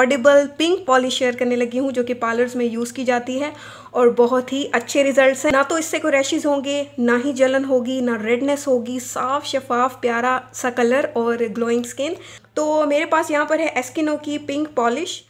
Audible pink polish share करने लगी हूँ जो कि पार्लर्स में यूज़ की जाती है और बहुत ही अच्छे रिजल्ट्स हैं ना तो इससे कोई रैशेज होंगे ना ही जलन होगी ना रेडनेस होगी साफ शफाफ प्यारा सा कलर और ग्लोइंग स्किन तो मेरे पास यहाँ पर है एस्किनो की पिंक पॉलिश